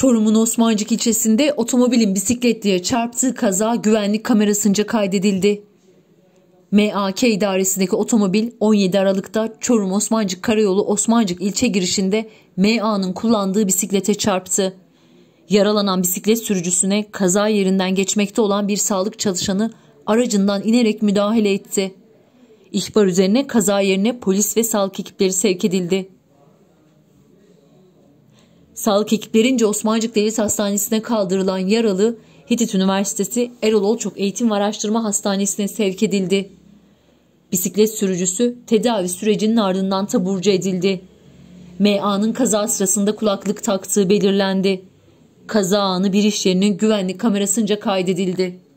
Çorum'un Osmancık ilçesinde otomobilin bisikletliye çarptığı kaza güvenlik kamerasınca kaydedildi. MAK idaresindeki otomobil 17 Aralık'ta Çorum Osmancık Karayolu Osmancık ilçe girişinde MA'nın kullandığı bisiklete çarptı. Yaralanan bisiklet sürücüsüne kaza yerinden geçmekte olan bir sağlık çalışanı aracından inerek müdahale etti. İhbar üzerine kaza yerine polis ve sağlık ekipleri sevk edildi. Sağlık ekiplerince Osmancık Devlet Hastanesi'ne kaldırılan yaralı Hitit Üniversitesi Erol Olçok Eğitim ve Araştırma Hastanesi'ne sevk edildi. Bisiklet sürücüsü tedavi sürecinin ardından taburcu edildi. MA'nın kaza sırasında kulaklık taktığı belirlendi. Kaza anı bir iş yerinin güvenlik kamerasınca kaydedildi.